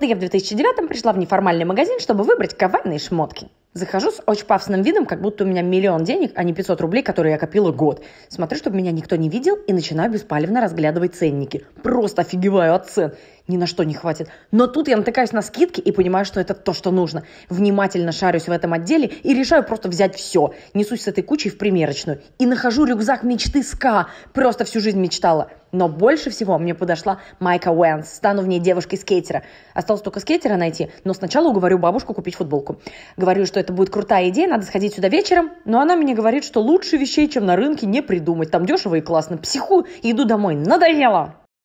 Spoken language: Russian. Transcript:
Да я в 2009 пришла в неформальный магазин, чтобы выбрать кавайные шмотки. Захожу с очень пафосным видом, как будто у меня миллион денег, а не 500 рублей, которые я копила год. Смотрю, чтобы меня никто не видел, и начинаю беспалевно разглядывать ценники. Просто офигеваю от цен ни на что не хватит. Но тут я натыкаюсь на скидки и понимаю, что это то, что нужно. Внимательно шарюсь в этом отделе и решаю просто взять все. Несусь с этой кучей в примерочную. И нахожу рюкзак мечты СКА. Просто всю жизнь мечтала. Но больше всего мне подошла Майка Уэнс. Стану в ней девушкой-скейтера. Осталось только скейтера найти, но сначала уговорю бабушку купить футболку. Говорю, что это будет крутая идея, надо сходить сюда вечером, но она мне говорит, что лучше вещей, чем на рынке, не придумать. Там дешево и классно. Психу иду домой. Надоело!